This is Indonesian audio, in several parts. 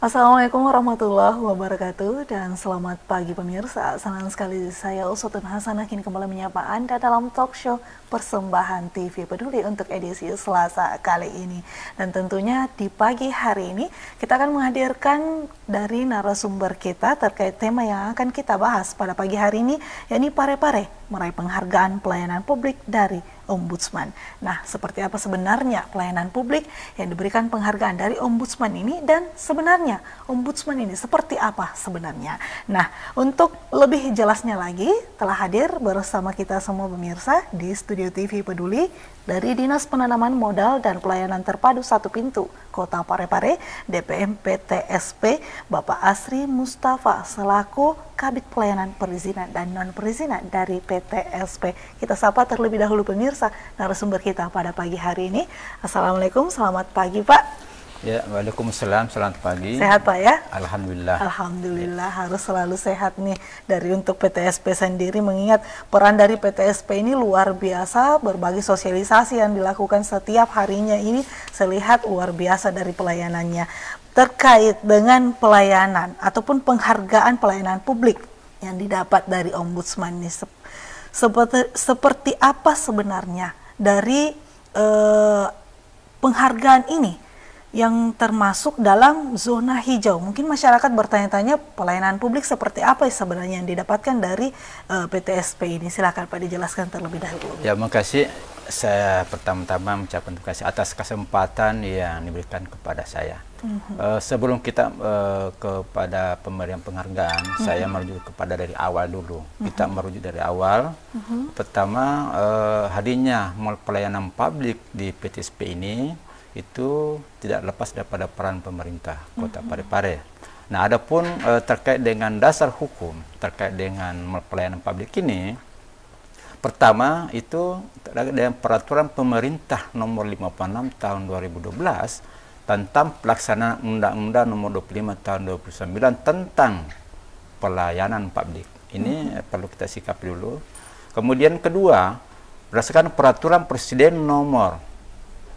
Assalamualaikum warahmatullahi wabarakatuh dan selamat pagi pemirsa. Senang sekali saya Usutun Hasanah kini kembali menyapa Anda dalam talk show Persembahan TV Peduli untuk edisi Selasa kali ini. Dan tentunya di pagi hari ini kita akan menghadirkan dari narasumber kita terkait tema yang akan kita bahas pada pagi hari ini yakni Pare-Pare meraih penghargaan pelayanan publik dari Ombudsman. Nah, seperti apa sebenarnya pelayanan publik yang diberikan penghargaan dari Ombudsman ini dan sebenarnya Ombudsman ini seperti apa sebenarnya? Nah, untuk lebih jelasnya lagi telah hadir bersama kita semua pemirsa di Studio TV Peduli dari Dinas Penanaman Modal dan Pelayanan Terpadu Satu Pintu Kota Parepare DPM PTSP Bapak Asri Mustafa selaku Kabit Pelayanan Perizinan dan Non Perizinan dari PTSP. Kita sapa terlebih dahulu pemirsa narasumber kita pada pagi hari ini. Assalamualaikum, selamat pagi Pak. Ya, Waalaikumsalam, selamat pagi. Sehat Pak ya? Alhamdulillah. Alhamdulillah, ya. harus selalu sehat nih dari untuk PTSP sendiri mengingat peran dari PTSP ini luar biasa, berbagai sosialisasi yang dilakukan setiap harinya ini selihat luar biasa dari pelayanannya. Terkait dengan pelayanan ataupun penghargaan pelayanan publik yang didapat dari Ombudsman ini, seperti, seperti apa sebenarnya dari eh, penghargaan ini? yang termasuk dalam zona hijau. Mungkin masyarakat bertanya-tanya pelayanan publik seperti apa sebenarnya yang didapatkan dari uh, eh, PTSP ini. Silakan Pak dijelaskan terlebih dahulu. Ya, makasih. Saya pertama-tama mengucapkan terima kasih atas kesempatan yang diberikan kepada saya. Mm -hmm. uh, sebelum kita uh, kepada pemberian penghargaan, mm -hmm. saya merujuk kepada dari awal dulu. Mm -hmm. Kita merujuk dari awal. Mm -hmm. Pertama, uh, mall pelayanan publik di PTSP ini itu tidak lepas daripada peran pemerintah Kota Parepare. Mm -hmm. Nah, adapun e, terkait dengan dasar hukum terkait dengan pelayanan publik ini, pertama itu terkait dengan peraturan pemerintah nomor 56 tahun 2012 tentang pelaksanaan undang-undang nomor 25 tahun 2009 tentang pelayanan publik. Ini hmm. perlu kita sikapi dulu. Kemudian kedua, berdasarkan peraturan presiden nomor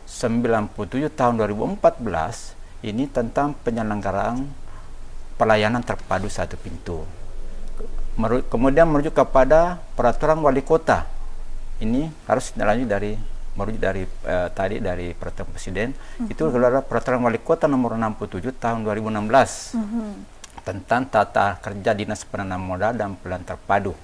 97 tahun 2014 ini tentang penyelenggaraan pelayanan terpadu satu pintu. kemudian merujuk kepada peraturan wali kota. Ini harus dilanjut dari merujuk dari eh, tadi dari peraturan presiden mm -hmm. itu keluar peraturan wali kota nomor 67 tahun 2016 mm -hmm. tentang tata kerja dinas penanam modal dan pelan terpadu.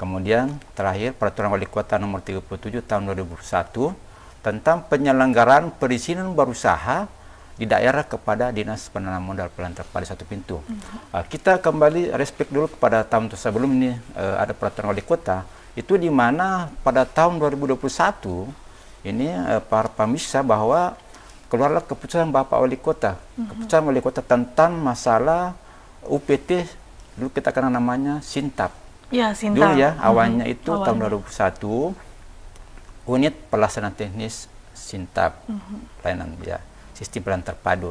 Kemudian terakhir peraturan wali kota nomor 37 tahun satu tentang penyelenggaraan perizinan berusaha di daerah kepada Dinas Penanaman Modal Pelantar pada satu pintu. Mm -hmm. kita kembali respect dulu kepada tahun sebelum ini eh, ada peraturan wali kota itu di mana pada tahun 2021 ini eh, para pemirsa bahwa keluarlah keputusan Bapak Wali Kota, mm -hmm. keputusan Wali Kota tentang masalah UPT dulu kita kenal namanya Sintap. Ya, Sintap. Dulu ya mhm. awalnya mm -hmm. itu awalnya. tahun 2021 unit pelaksanaan teknis sintap pelayanan mm-hmm. ya sistem pelayanan terpadu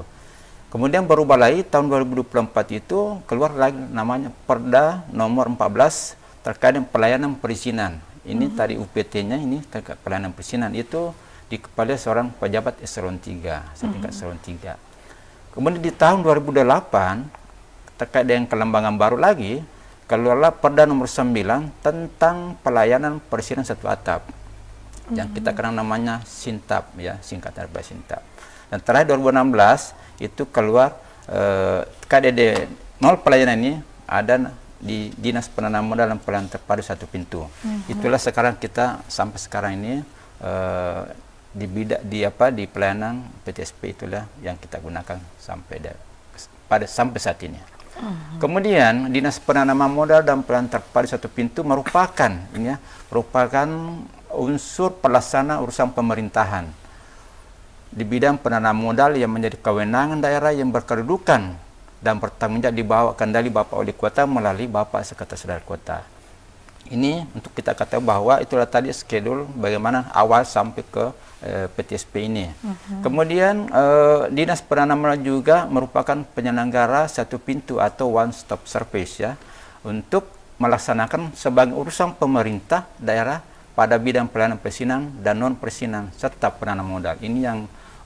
kemudian berubah lagi tahun 2024 itu keluar lagi namanya Perda nomor 14 terkait dengan pelayanan perizinan ini mm tadi UPT-nya ini terkait pelayanan perizinan itu di kepala seorang pejabat eselon 3 setingkat mm -hmm. eselon 3 kemudian di tahun 2008 terkait dengan kelembangan baru lagi keluarlah Perda nomor 9 tentang pelayanan perizinan satu atap hmm. yang kita kenal namanya Sintap ya singkatan dari Sintap. Dan terakhir 2016 itu keluar eh, KDD nol pelayanan ini ada di Dinas Penanaman Modal dan Pelayanan Terpadu satu pintu. Hmm. Itulah sekarang kita sampai sekarang ini eh, di bidak di apa di pelayanan PTSP itulah yang kita gunakan sampai da, pada sampai saat ini. Hmm. Kemudian Dinas Penanaman Modal dan Pelayanan Terpadu satu pintu merupakan ini ya, merupakan unsur pelaksana urusan pemerintahan di bidang penanam modal yang menjadi kewenangan daerah yang berkedudukan dan bertanggung jawab dibawa kendali Bapak Wali Kota melalui Bapak Sekretaris Daerah Kota. Ini untuk kita katakan bahwa itulah tadi skedul bagaimana awal sampai ke eh, PTSP ini. Uh Kemudian eh, Dinas Penanaman juga merupakan penyelenggara satu pintu atau one stop service ya untuk melaksanakan sebagai urusan pemerintah daerah pada bidang pelayanan persinang dan non persinang serta penanam modal. Ini yang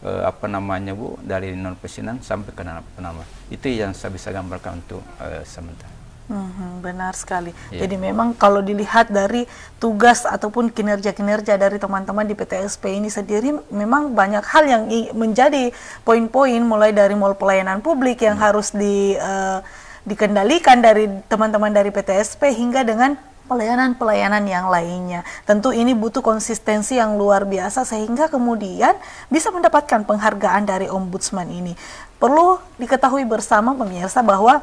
eh, apa namanya Bu dari non persinang sampai ke penanam. Itu yang saya bisa gambarkan untuk eh, sementara. Hmm, benar sekali. Yeah. Jadi memang kalau dilihat dari tugas ataupun kinerja-kinerja dari teman-teman di PTSP ini sendiri memang banyak hal yang menjadi poin-poin mulai dari mall pelayanan publik yang hmm. harus di uh, dikendalikan dari teman-teman dari PTSP hingga dengan pelayanan-pelayanan yang lainnya. Tentu ini butuh konsistensi yang luar biasa sehingga kemudian bisa mendapatkan penghargaan dari ombudsman ini. Perlu diketahui bersama pemirsa bahwa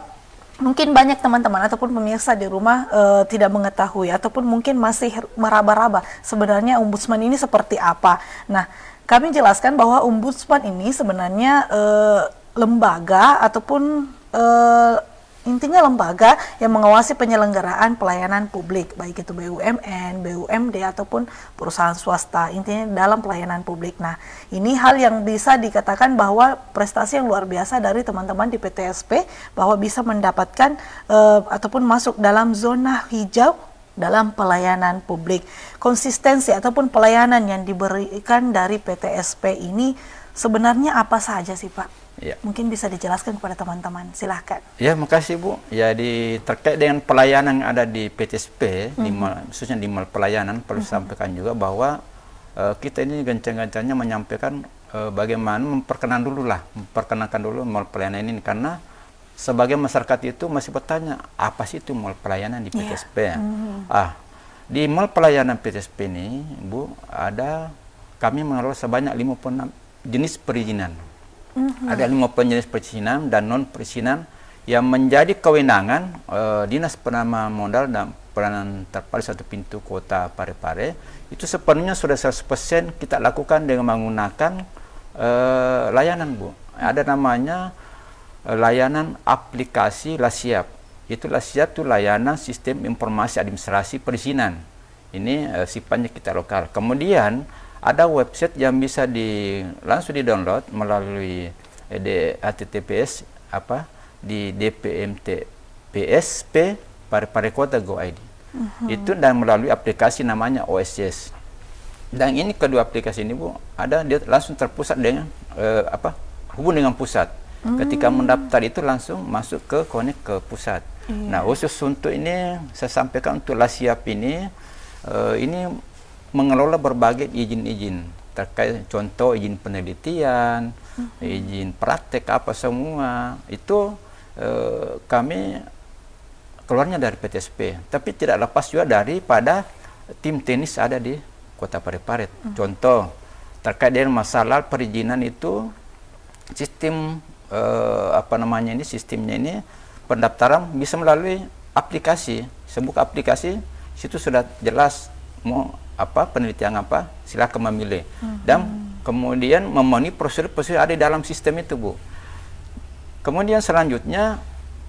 mungkin banyak teman-teman ataupun pemirsa di rumah e, tidak mengetahui ataupun mungkin masih meraba-raba sebenarnya ombudsman ini seperti apa. Nah, kami jelaskan bahwa ombudsman ini sebenarnya e, lembaga ataupun e, intinya lembaga yang mengawasi penyelenggaraan pelayanan publik baik itu BUMN, BUMD ataupun perusahaan swasta intinya dalam pelayanan publik. Nah, ini hal yang bisa dikatakan bahwa prestasi yang luar biasa dari teman-teman di PTSP bahwa bisa mendapatkan uh, ataupun masuk dalam zona hijau dalam pelayanan publik. Konsistensi ataupun pelayanan yang diberikan dari PTSP ini sebenarnya apa saja sih, Pak? Ya. Mungkin bisa dijelaskan kepada teman-teman, silahkan. Ya, makasih Bu. jadi ya, terkait dengan pelayanan yang ada di PTSP, mm -hmm. di mhm. mal, khususnya di mal pelayanan, perlu mm -hmm. sampaikan juga bahwa uh, kita ini gencang-gencangnya menyampaikan uh, bagaimana memperkenan dulu lah, memperkenalkan dulu mal pelayanan ini karena sebagai masyarakat itu masih bertanya apa sih itu mal pelayanan di PTSP? Yeah. Ya? Mm -hmm. Ah, di mal pelayanan PTSP ini, Bu, ada kami mengelola sebanyak 56 jenis perizinan hmm Ada lima penjenis perizinan dan non perizinan yang menjadi kewenangan uh, Dinas penama Modal dan peranan terpadu satu pintu kota Parepare itu sepenuhnya sudah 100% kita lakukan dengan menggunakan uh, layanan Bu. Ada namanya uh, layanan aplikasi Lasiap. Itu Lasiap itu layanan sistem informasi administrasi perizinan. Ini uh, sifatnya kita lokal. Kemudian ada website yang bisa di langsung di download melalui https eh, apa di dpmt psp kota go id uh mhm. -huh. itu dan melalui aplikasi namanya oss dan ini kedua aplikasi ini bu ada dia langsung terpusat dengan eh, apa hubung dengan pusat -huh. Hmm. ketika mendaftar itu langsung masuk ke connect ke pusat -huh. Iya. nah khusus untuk ini saya sampaikan untuk lasiap ini uh, ini mengelola berbagai izin-izin terkait contoh izin penelitian, hmm. izin praktek apa semua itu eh, kami keluarnya dari PTSP, tapi tidak lepas juga daripada tim tenis ada di Kota Parepare. Hmm. Contoh terkait dengan masalah perizinan itu sistem e, apa namanya ini sistemnya ini pendaftaran bisa melalui aplikasi. Sebuah aplikasi situ sudah jelas mau apa penelitian apa silahkan memilih -huh. Hmm. dan kemudian memenuhi prosedur-prosedur ada dalam sistem itu bu kemudian selanjutnya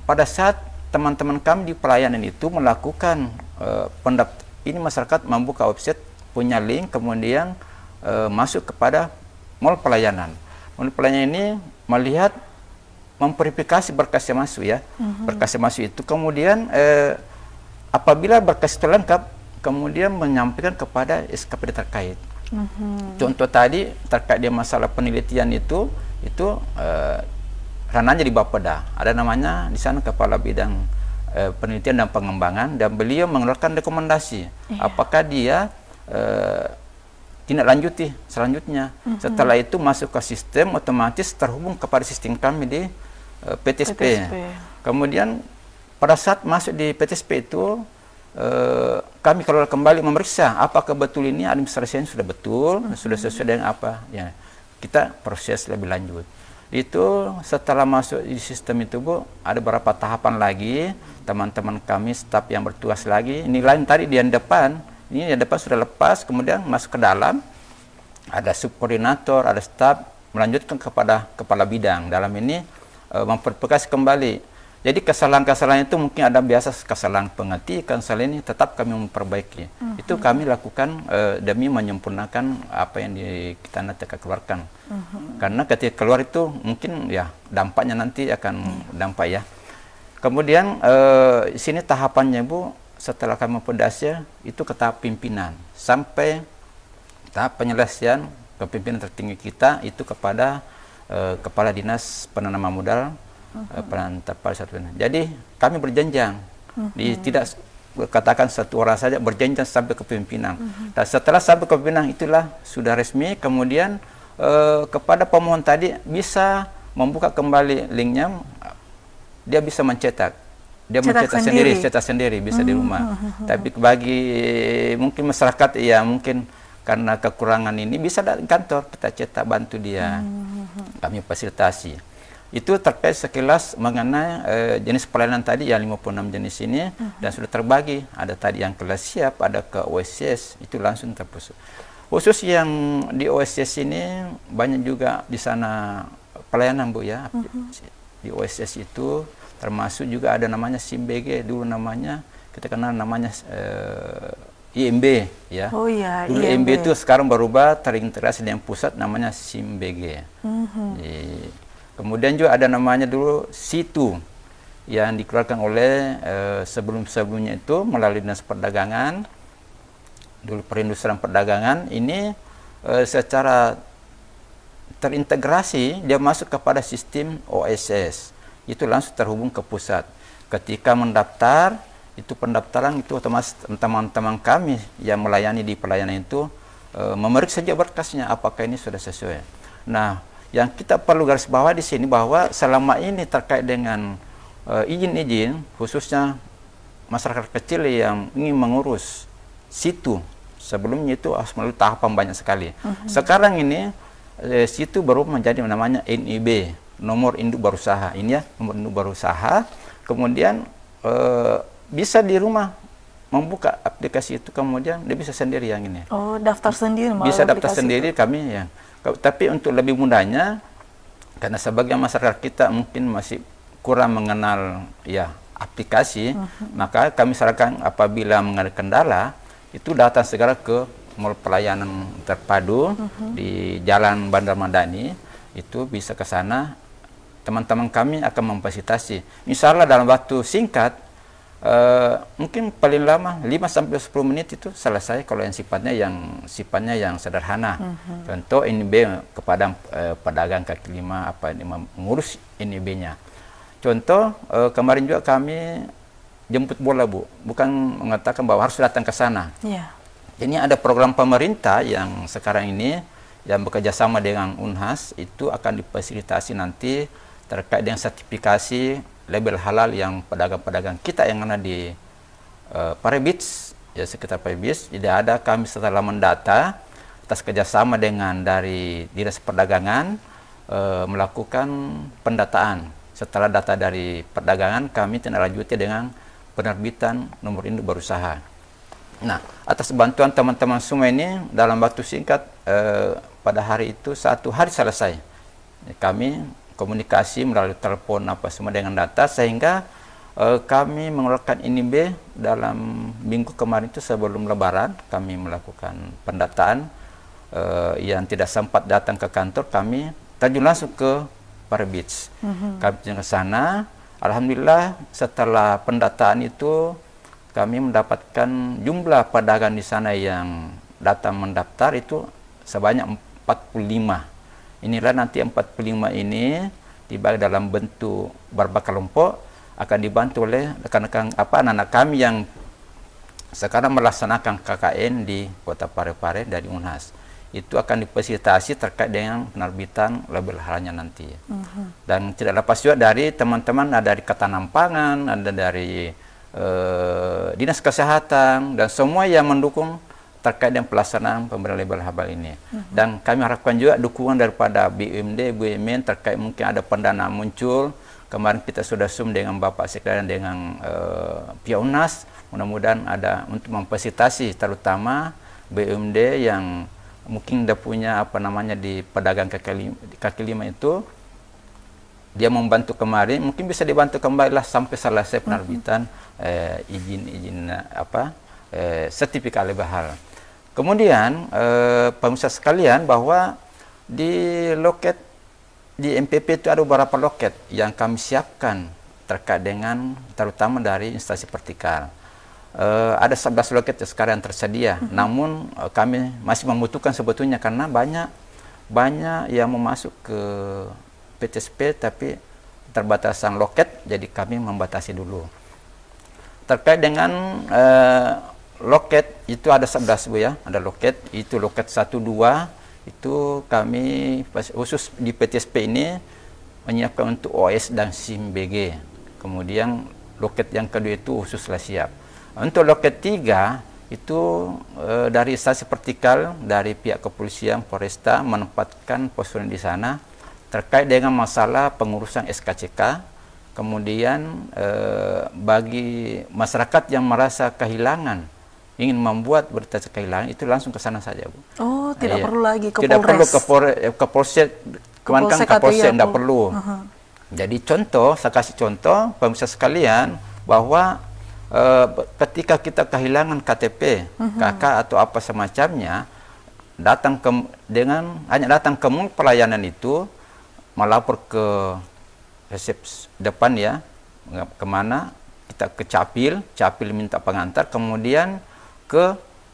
pada saat teman-teman kami di pelayanan itu melakukan uh, pendapat ini masyarakat membuka website punya link kemudian uh, masuk kepada mall pelayanan mall pelayanan ini melihat memverifikasi berkas yang masuk ya. uh hmm. -huh. Berkas yang masuk itu kemudian eh, apabila berkas itu lengkap kemudian menyampaikan kepada SKPD terkait. Mm -hmm. Contoh tadi terkait dia masalah penelitian itu itu eh, ranahnya di Bapeda. Ada namanya di sana kepala bidang eh, penelitian dan pengembangan dan beliau mengeluarkan rekomendasi yeah. apakah dia eh, tidak lanjuti selanjutnya. Mm -hmm. Setelah itu masuk ke sistem otomatis terhubung kepada sistem kami di uh, eh, PTSP. PTSP. Kemudian pada saat masuk di PTSP itu Eh, kami kalau kembali memeriksa apa kebetulan ini administrasinya sudah betul, sudah sesuai dengan apa. Ya, kita proses lebih lanjut. Itu setelah masuk di sistem itu Bu, ada beberapa tahapan lagi, teman-teman kami staf yang bertugas lagi. Ini lain tadi di yang depan, ini yang depan sudah lepas, kemudian masuk ke dalam, ada subkoordinator, ada staf, melanjutkan kepada kepala bidang. Dalam ini e, memperbekas kembali jadi kesalahan-kesalahan itu mungkin ada biasa kesalahan pengerti, kesalahan ini tetap kami memperbaiki. Mm -hmm. Itu kami lakukan uh, demi menyempurnakan apa yang di, kita nanti akan keluarkan. Mm -hmm. Karena ketika keluar itu mungkin ya dampaknya nanti akan mm -hmm. dampak ya. Kemudian uh, sini tahapannya Bu, setelah kami pedasnya itu ke tahap pimpinan sampai tahap penyelesaian kepimpinan tertinggi kita itu kepada uh, kepala dinas penanaman modal uh, satu persatuan. Jadi kami berjenjang, uh -huh. tidak katakan satu orang saja berjenjang sampai pimpinan. Uh -huh. Dan setelah sampai ke pimpinan itulah sudah resmi. Kemudian uh, kepada pemohon tadi bisa membuka kembali linknya, dia bisa mencetak. Dia cetak mencetak sendiri. sendiri, cetak sendiri bisa uh di hmm, rumah. Uh Tapi bagi mungkin masyarakat ya mungkin karena kekurangan ini bisa datang kantor kita cetak bantu dia. hmm. Kami fasilitasi. Itu terkait sekilas mengenai uh, jenis pelayanan tadi yang 56 jenis ini uh mhm. -huh. dan sudah terbagi. Ada tadi yang kelas siap, ada ke OSCS, itu langsung terpusat. Khusus yang di OSCS ini banyak juga di sana pelayanan Bu ya. Uh mhm. -huh. Di OSCS itu termasuk juga ada namanya SIMBG dulu namanya kita kenal namanya uh, eh, IMB ya. Oh iya. Dulu IMB itu sekarang berubah terintegrasi dengan pusat namanya SIMBG. Mm Kemudian juga ada namanya dulu situ yang dikeluarkan oleh eh, sebelum-sebelumnya itu melalui dinas perdagangan dulu perindustrian perdagangan ini eh, secara terintegrasi dia masuk kepada sistem OSS itu langsung terhubung ke pusat ketika mendaftar itu pendaftaran itu otomatis teman-teman kami yang melayani di pelayanan itu eh, memeriksa saja berkasnya apakah ini sudah sesuai nah yang kita perlu garis bawah di sini bahwa selama ini terkait dengan eh, izin-izin uh, khususnya masyarakat kecil yang ingin mengurus situ sebelumnya itu harus melalui tahapan banyak sekali. Uh mhm. -huh. Sekarang ini eh, situ baru menjadi namanya NIB nomor induk berusaha ini ya nomor induk berusaha kemudian eh, bisa di rumah membuka aplikasi itu kemudian dia bisa sendiri yang ini. Oh, daftar sendiri Bisa daftar sendiri itu. kami yang tapi untuk lebih mudahnya, karena sebagian masyarakat kita mungkin masih kurang mengenal ya aplikasi, uh mhm. -huh. maka kami sarankan apabila mengalami kendala, itu datang segera ke mall pelayanan terpadu uh mhm. -huh. di Jalan Bandar Madani, itu bisa ke sana teman-teman kami akan memfasilitasi. Misalnya dalam waktu singkat, Eh, mungkin paling lama 5 sampai 10 menit itu selesai kalau yang sifatnya yang sifatnya yang sederhana. Mm -hmm. Contoh NIB kepada uh, eh, pedagang kaki lima apa ini mengurus b nya Contoh uh, kemarin juga kami jemput bola Bu, bukan mengatakan bahwa harus datang ke sana. Yeah. Ini ada program pemerintah yang sekarang ini yang bekerja sama dengan Unhas itu akan difasilitasi nanti terkait dengan sertifikasi label halal yang pedagang-pedagang kita yang ada di uh, ya sekitar Paribits, tidak ada kami setelah mendata atas kerjasama dengan dari Dinas Perdagangan uh, melakukan pendataan. Setelah data dari perdagangan, kami tindak lanjuti dengan penerbitan nomor induk berusaha. Nah, atas bantuan teman-teman semua ini, dalam waktu singkat, eh, pada hari itu satu hari selesai. Kami komunikasi melalui telepon apa semua dengan data sehingga uh, kami mengeluarkan INIB dalam minggu kemarin itu sebelum lebaran kami melakukan pendataan uh, yang tidak sempat datang ke kantor kami terjun langsung ke Para Beach. Mm-hmm. Kami ke sana. Alhamdulillah setelah pendataan itu kami mendapatkan jumlah pedagang di sana yang datang mendaftar itu sebanyak 45 Inilah nanti 45 ini dibagi dalam bentuk berbagai kelompok akan dibantu oleh rekan-rekan apa anak-anak kami yang sekarang melaksanakan KKN di Kota Parepare dari Unhas. Itu akan difasilitasi terkait dengan penerbitan label halalnya nanti. Uh mhm. -huh. Dan tidak lepas juga dari teman-teman ada dari pangan ada dari uh, dinas kesehatan dan semua yang mendukung terkait dengan pelaksanaan pemberian label habal ini. Mm-hmm. Dan kami harapkan juga dukungan daripada BUMD, BUMN terkait mungkin ada pendanaan muncul. Kemarin kita sudah sum dengan Bapak Sekda dan dengan uh, pihak UNAS. Mudah-mudahan ada untuk memfasilitasi terutama BUMD yang mungkin udah punya apa namanya di pedagang kaki lima, kaki lima itu dia membantu kemarin mungkin bisa dibantu kembali lah sampai selesai mhm. penerbitan mm-hmm. eh, izin izin eh, apa eh, sertifikat lebih hal. Kemudian eh, pemirsa sekalian bahwa di loket di MPP itu ada beberapa loket yang kami siapkan terkait dengan terutama dari instansi vertikal. Eh, ada 11 loket yang sekarang tersedia, hmm. namun eh, kami masih membutuhkan sebetulnya karena banyak banyak yang memasuk ke PTSP tapi terbatasan loket, jadi kami membatasi dulu. Terkait dengan eh, loket itu ada 11 Bu ya, ada loket, itu loket satu dua itu kami khusus di PTSP ini menyiapkan untuk OS dan SIM BG. Kemudian loket yang kedua itu khususlah siap. Untuk loket 3 itu e, dari stasi vertikal dari pihak kepolisian Polresta menempatkan posisi di sana terkait dengan masalah pengurusan SKCK kemudian e, bagi masyarakat yang merasa kehilangan ingin membuat berita kehilangan itu langsung ke sana saja bu. Oh tidak iya. perlu lagi ke tidak Polres. Tidak perlu eh, ke polsek. kemana kan Polsek tidak perlu. Uh -huh. Jadi contoh, saya kasih contoh pemirsa sekalian bahwa uh, ketika kita kehilangan KTP, uh mhm. -huh. KK atau apa semacamnya, datang ke dengan hanya datang ke pelayanan itu melapor ke resep depan ya kemana kita ke capil capil minta pengantar kemudian ke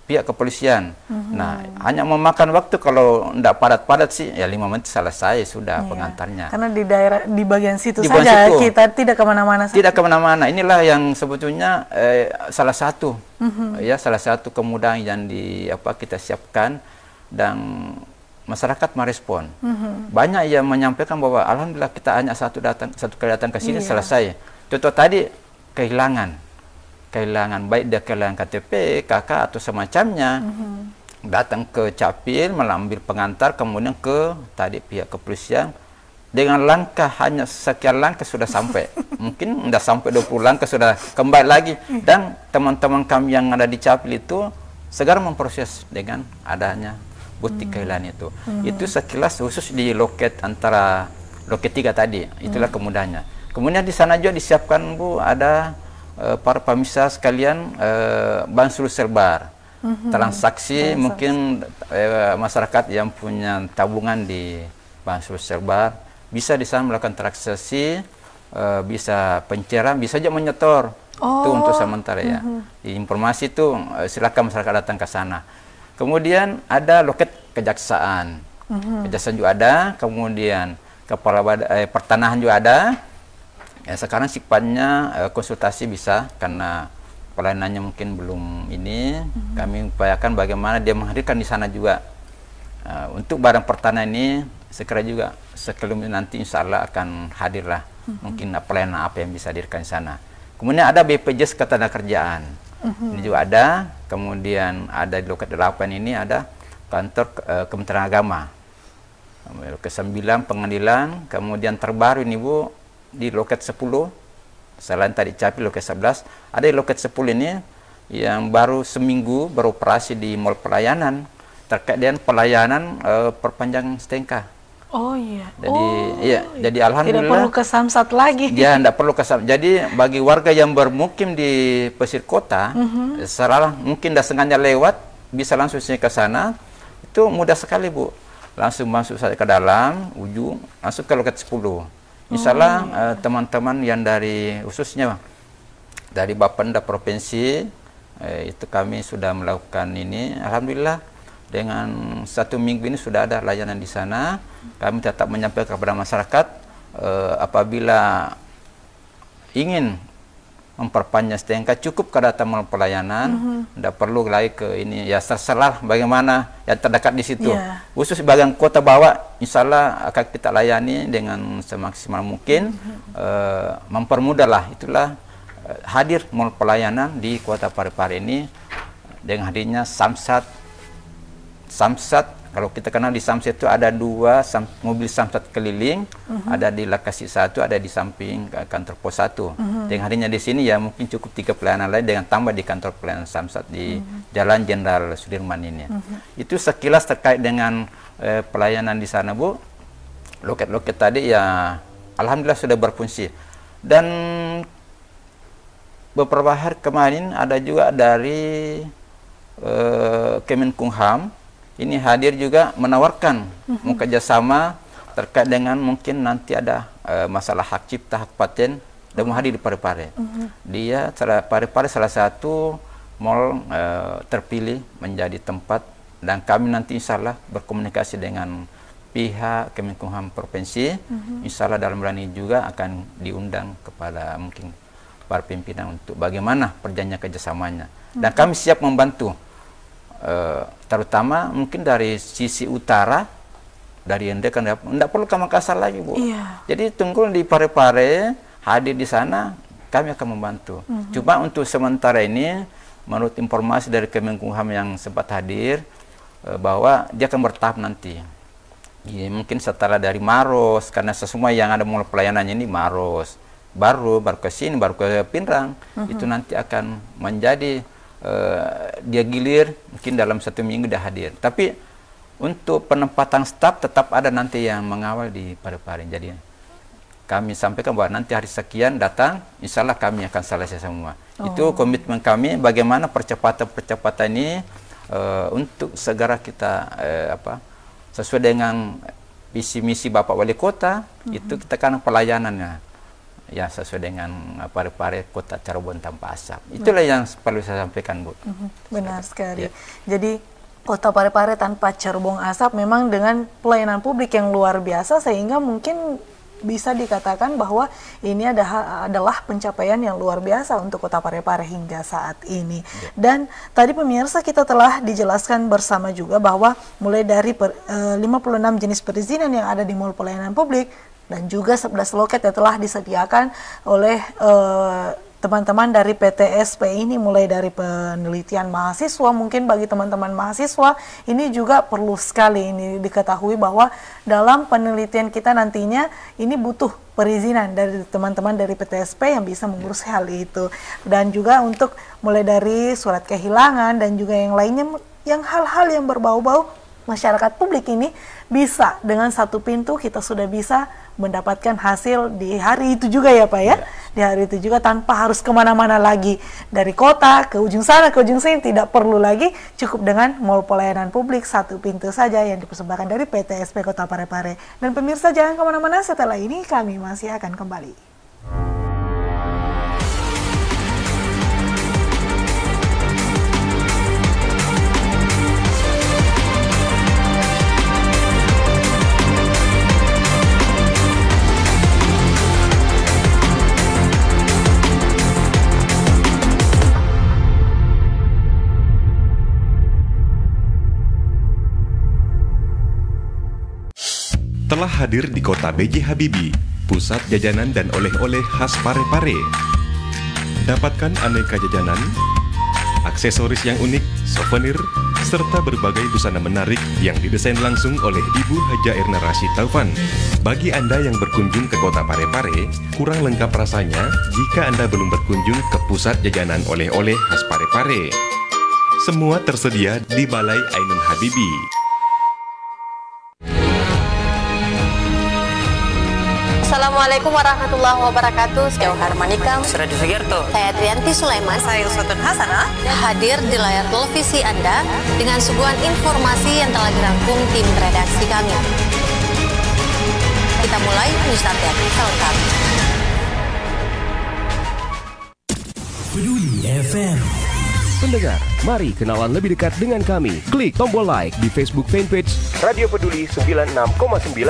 pihak kepolisian. Mm-hmm. Nah, hanya memakan waktu kalau tidak padat-padat sih ya lima menit selesai sudah yeah. pengantarnya. Karena di daerah di bagian situ di saja situ. kita tidak kemana-mana. Tidak kemana-mana. Inilah yang sebetulnya eh, salah satu mm-hmm. ya salah satu kemudahan yang di apa kita siapkan dan masyarakat merespon. Mm-hmm. Banyak yang menyampaikan bahwa alhamdulillah kita hanya satu datang satu kali datang ke sini yeah. selesai. Contoh tadi kehilangan kehilangan baik dia kehilangan KTP, KK atau semacamnya. Mm-hmm. Datang ke capil, melambil pengantar, kemudian ke tadi pihak kepolisian dengan langkah hanya sekian langkah sudah sampai. Mungkin sudah sampai 20 langkah sudah kembali lagi dan teman-teman kami yang ada di capil itu segera memproses dengan adanya bukti hmm. kehilangan itu. Hmm. Itu sekilas khusus di loket antara loket tiga tadi. Itulah hmm. kemudahannya. Kemudian di sana juga disiapkan Bu ada Eh, para pemirsa sekalian uh, bansur serbar mm-hmm. transaksi mungkin uh, masyarakat yang punya tabungan di bansur serbar bisa di sana melakukan transaksi uh, bisa pencairan bisa juga menyetor oh. itu untuk sementara ya mm-hmm. informasi itu uh, silakan masyarakat datang ke sana kemudian ada loket kejaksaan mm-hmm. kejaksaan juga ada kemudian kepala eh, pertanahan juga ada Ya, sekarang sifatnya eh, konsultasi bisa karena pelayanannya mungkin belum ini. hmm Kami upayakan bagaimana dia menghadirkan di sana juga. Uh, untuk barang pertanian ini segera juga sebelum nanti insya Allah akan hadirlah hmm mungkin pelayanan apa yang bisa dihadirkan di sana. Kemudian ada BPJS Ketenagakerjaan. mm mm-hmm. Ini juga ada. Kemudian ada di loket 8 ini ada kantor uh, Kementerian Agama. Ke-9 pengadilan, kemudian terbaru ini Bu di loket 10 selain tadi Capi loket 11 ada di loket 10 ini yang baru seminggu beroperasi di mall pelayanan terkait dengan pelayanan uh, perpanjang STNK. Oh iya. Jadi oh, iya, iya. jadi alhamdulillah. Tidak perlu ke Samsat lagi. Ya, tidak perlu ke Samsat. Jadi bagi warga yang bermukim di pesir kota, mm -hmm. mungkin tidak sengaja lewat bisa langsung ke sana. Itu mudah sekali, Bu. Langsung masuk saja ke dalam ujung, masuk ke loket 10 Misalnya oh. Eh, teman-teman oh. uh, yang dari khususnya dari Bapenda provinsi uh, itu kami sudah melakukan ini. Alhamdulillah dengan satu minggu ini sudah ada layanan di sana. Kami tetap menyampaikan kepada masyarakat uh, apabila ingin memperpanjang STNK cukup ke data pelayanan, mhm. tidak perlu lagi ke ini ya terserah bagaimana yang terdekat di situ. Yeah. Khusus bagian kota bawah, misalnya akan kita layani dengan semaksimal mungkin, mm lah eh, uh, mempermudahlah itulah uh, hadir mall pelayanan di kota Parepare ini dengan hadirnya Samsat, Samsat kalau kita kenal di Samsat itu ada dua sam, mobil Samsat keliling, uh-huh. ada di lokasi satu, ada di samping eh, kantor pos satu. Uh-huh. Dengan harinya di sini ya mungkin cukup tiga pelayanan lain dengan tambah di kantor pelayanan Samsat di uh-huh. Jalan Jenderal Sudirman ini. Uh-huh. Itu sekilas terkait dengan eh, pelayanan di sana Bu. Loket-loket tadi ya alhamdulillah sudah berfungsi. Dan beberapa hari kemarin ada juga dari eh, Kemenkumham ini hadir juga menawarkan mau mhm. kerjasama terkait dengan mungkin nanti ada uh, masalah hak cipta, hak paten dan mau hadir di Parepare. uh mhm. -huh. Dia Parepare salah satu mall uh, terpilih menjadi tempat dan kami nanti insya Allah berkomunikasi dengan pihak Kemenkumham Provinsi, uh mhm. -huh. insya Allah dalam berani juga akan diundang kepada mungkin para pimpinan untuk bagaimana perjanjian kerjasamanya. uh -huh. Dan kami siap membantu Eh, terutama mungkin dari sisi utara dari Ende kan tidak perlu ke Makassar lagi bu. Iya. Jadi tunggu di pare-pare hadir di sana kami akan membantu. Mm -hmm. Cuma untuk sementara ini menurut informasi dari Kemenkumham yang sempat hadir eh, bahwa dia akan bertahap nanti. Ya, mungkin setelah dari Maros karena sesuai yang ada mulai pelayanannya ini Maros baru baru ke sini baru ke Pinrang mm -hmm. itu nanti akan menjadi Eh, dia gilir mungkin dalam satu minggu dah hadir tapi untuk penempatan staf tetap ada nanti yang mengawal di paru-paru. jadi kami sampaikan bahwa nanti hari sekian datang insya Allah kami akan selesai semua oh. itu komitmen kami bagaimana percepatan-percepatan ini uh, untuk segera kita uh, apa sesuai dengan visi misi Bapak Wali Kota mm -hmm. itu kita kan pelayanannya yang sesuai dengan uh, pare-pare kota Cirebon tanpa asap. Itulah yang perlu saya sampaikan, Bu. Mhm, benar sekali. Ya. Jadi kota pare-pare tanpa Cirebon asap memang dengan pelayanan publik yang luar biasa sehingga mungkin bisa dikatakan bahwa ini adalah pencapaian yang luar biasa untuk Kota Parepare hingga saat ini. Ya. Dan tadi pemirsa kita telah dijelaskan bersama juga bahwa mulai dari 56 eh, jenis perizinan yang ada di mall pelayanan publik dan juga 11 loket yang telah disediakan oleh eh, teman-teman dari PTSP ini mulai dari penelitian mahasiswa mungkin bagi teman-teman mahasiswa ini juga perlu sekali ini diketahui bahwa dalam penelitian kita nantinya ini butuh perizinan dari teman-teman dari PTSP yang bisa mengurus hal itu dan juga untuk mulai dari surat kehilangan dan juga yang lainnya yang hal-hal yang berbau-bau masyarakat publik ini bisa dengan satu pintu kita sudah bisa mendapatkan hasil di hari itu juga ya pak ya, ya. di hari itu juga tanpa harus kemana-mana lagi dari kota ke ujung sana ke ujung sini tidak perlu lagi cukup dengan mall pelayanan publik satu pintu saja yang dipersembahkan dari PTSP Kota Parepare dan pemirsa jangan kemana-mana setelah ini kami masih akan kembali. telah hadir di kota BJ Habibi, pusat jajanan dan oleh-oleh khas Parepare. Dapatkan aneka jajanan, aksesoris yang unik, souvenir, serta berbagai busana menarik yang didesain langsung oleh Ibu Haja Erna Rashid Taufan. Bagi Anda yang berkunjung ke kota Parepare, kurang lengkap rasanya jika Anda belum berkunjung ke pusat jajanan oleh-oleh khas Parepare. Semua tersedia di Balai Ainun Habibie. Assalamualaikum warahmatullahi wabarakatuh. Saya Harmanikam. Suradi Sugiarto. Saya Trianti Sulaiman. Saya Usutun Hasanah. Hadir di layar televisi Anda dengan sebuah informasi yang telah dirangkum tim redaksi kami. Kita mulai news update selengkap. Peduli FM. Pendengar, mari kenalan lebih dekat dengan kami. Klik tombol like di Facebook fanpage Radio Peduli 96,9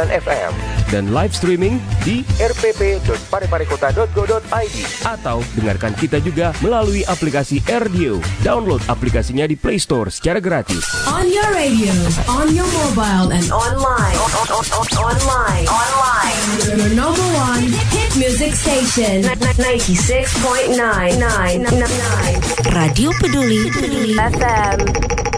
FM dan live streaming di rpp.pareparekota.go.id atau dengarkan kita juga melalui aplikasi RDO. Download aplikasinya di Play Store secara gratis. On your radio, on your mobile and online. online. Online. Your number one hit music station 96.999. Radio Peduli, Peduli. FM.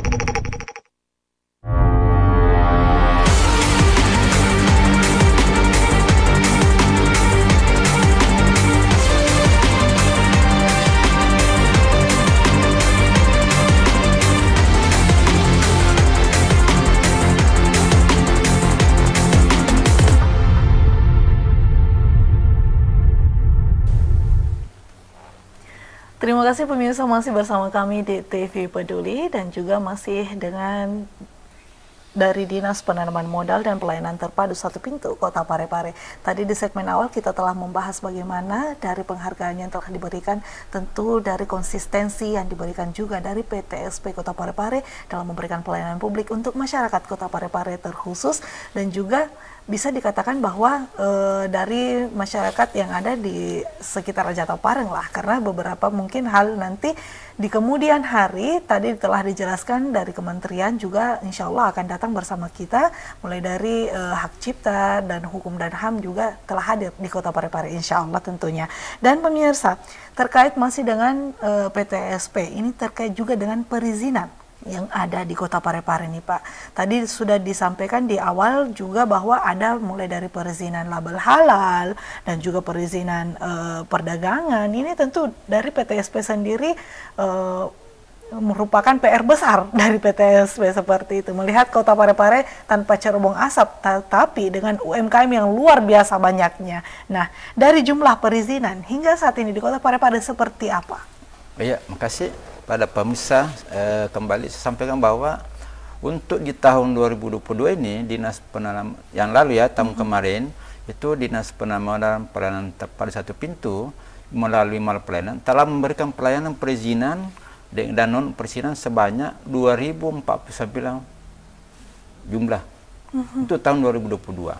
kasih pemirsa masih bersama kami di TV Peduli dan juga masih dengan dari Dinas Penanaman Modal dan Pelayanan Terpadu Satu Pintu Kota Parepare. Tadi di segmen awal kita telah membahas bagaimana dari penghargaan yang telah diberikan tentu dari konsistensi yang diberikan juga dari PTSP Kota Parepare dalam memberikan pelayanan publik untuk masyarakat Kota Parepare terkhusus dan juga bisa dikatakan bahwa e, dari masyarakat yang ada di sekitar Raja Topareng lah karena beberapa mungkin hal nanti di kemudian hari tadi telah dijelaskan dari kementerian juga insya Allah akan datang bersama kita mulai dari e, hak cipta dan hukum dan HAM juga telah hadir di Kota Parepare insya Allah tentunya dan pemirsa terkait masih dengan e, eh, PTSP ini terkait juga dengan perizinan yang ada di Kota Parepare ini Pak. Tadi sudah disampaikan di awal juga bahwa ada mulai dari perizinan label halal dan juga perizinan e, perdagangan. Ini tentu dari PTSP sendiri e, merupakan PR besar dari PTSP seperti itu. Melihat kota Parepare tanpa cerobong asap, tapi dengan UMKM yang luar biasa banyaknya. Nah, dari jumlah perizinan hingga saat ini di kota Parepare seperti apa? Iya, makasih pada pemirsa eh, kembali saya sampaikan bahwa untuk di tahun 2022 ini dinas penanam yang lalu ya tahun mm -hmm. kemarin itu dinas penanaman peranan pada satu pintu melalui mal pelayanan telah memberikan pelayanan perizinan dan non perizinan sebanyak 2049 jumlah mm tahun 2022.